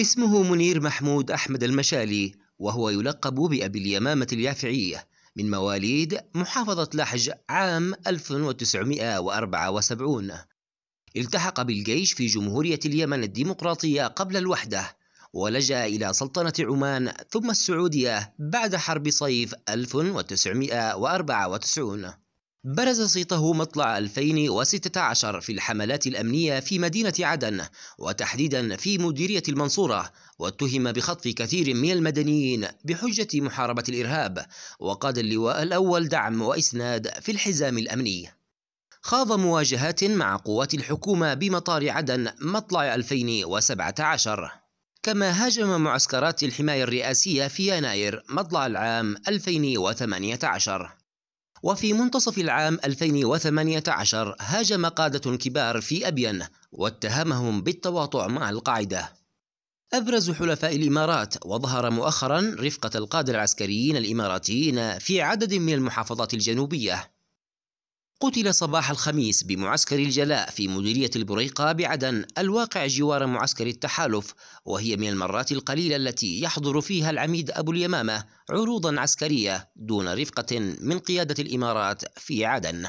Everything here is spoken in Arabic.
اسمه منير محمود أحمد المشالي وهو يلقب بأبي اليمامة اليافعية من مواليد محافظة لحج عام 1974 التحق بالجيش في جمهورية اليمن الديمقراطية قبل الوحدة ولجأ إلى سلطنة عمان ثم السعودية بعد حرب صيف 1994 برز صيته مطلع 2016 في الحملات الأمنية في مدينة عدن وتحديدا في مديرية المنصورة واتهم بخطف كثير من المدنيين بحجة محاربة الإرهاب وقاد اللواء الأول دعم وإسناد في الحزام الأمني خاض مواجهات مع قوات الحكومة بمطار عدن مطلع 2017 كما هاجم معسكرات الحماية الرئاسية في يناير مطلع العام 2018 وفي منتصف العام 2018 هاجم قادة كبار في أبين واتهمهم بالتواطؤ مع القاعدة أبرز حلفاء الإمارات وظهر مؤخرا رفقة القادة العسكريين الإماراتيين في عدد من المحافظات الجنوبية قتل صباح الخميس بمعسكر الجلاء في مديرية البريقة بعدن الواقع جوار معسكر التحالف وهي من المرات القليلة التي يحضر فيها العميد أبو اليمامة عروضا عسكرية دون رفقة من قيادة الإمارات في عدن